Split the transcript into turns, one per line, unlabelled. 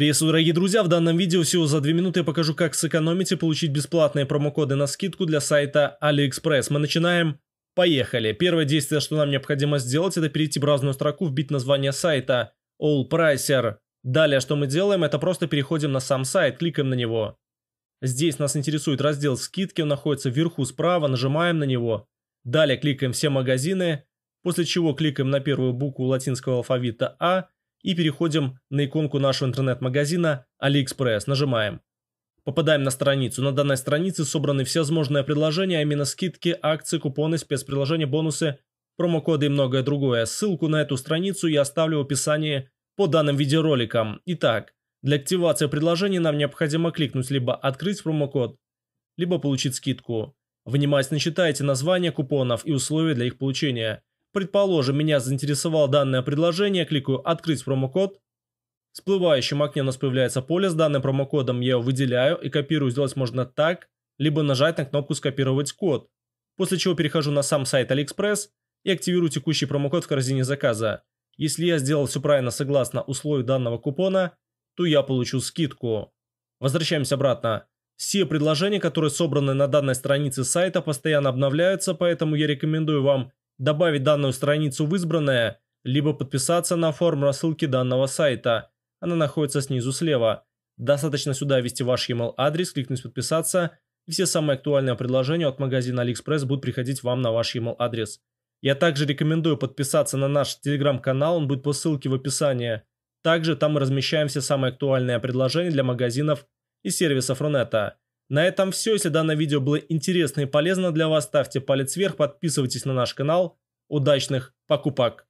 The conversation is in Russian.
Приветствую, дорогие друзья! В данном видео всего за 2 минуты я покажу, как сэкономить и получить бесплатные промокоды на скидку для сайта AliExpress. Мы начинаем. Поехали! Первое действие, что нам необходимо сделать, это перейти в разную строку, вбить название сайта All Далее, что мы делаем, это просто переходим на сам сайт, кликаем на него. Здесь нас интересует раздел «Скидки», он находится вверху справа, нажимаем на него. Далее кликаем «Все магазины», после чего кликаем на первую букву латинского алфавита «А», и переходим на иконку нашего интернет-магазина AliExpress, нажимаем. Попадаем на страницу. На данной странице собраны всевозможные предложения, а именно скидки, акции, купоны, спецпредложения, бонусы, промокоды и многое другое. Ссылку на эту страницу я оставлю в описании по данным видеороликам. Итак, для активации предложений нам необходимо кликнуть либо «Открыть промокод», либо «Получить скидку». Внимательно читайте названия купонов и условия для их получения – Предположим, меня заинтересовало данное предложение, кликаю «Открыть промокод». В всплывающем окне у нас появляется поле с данным промокодом, я его выделяю и копирую. Сделать можно так, либо нажать на кнопку «Скопировать код». После чего перехожу на сам сайт AliExpress и активирую текущий промокод в корзине заказа. Если я сделал все правильно согласно условию данного купона, то я получу скидку. Возвращаемся обратно. Все предложения, которые собраны на данной странице сайта, постоянно обновляются, поэтому я рекомендую вам добавить данную страницу в избранное, либо подписаться на форму рассылки данного сайта. Она находится снизу слева. Достаточно сюда ввести ваш email адрес, кликнуть «Подписаться», и все самые актуальные предложения от магазина AliExpress будут приходить вам на ваш email адрес. Я также рекомендую подписаться на наш телеграм-канал, он будет по ссылке в описании. Также там мы размещаем все самые актуальные предложения для магазинов и сервисов Рунета. На этом все. Если данное видео было интересно и полезно для вас, ставьте палец вверх, подписывайтесь на наш канал. Удачных покупок!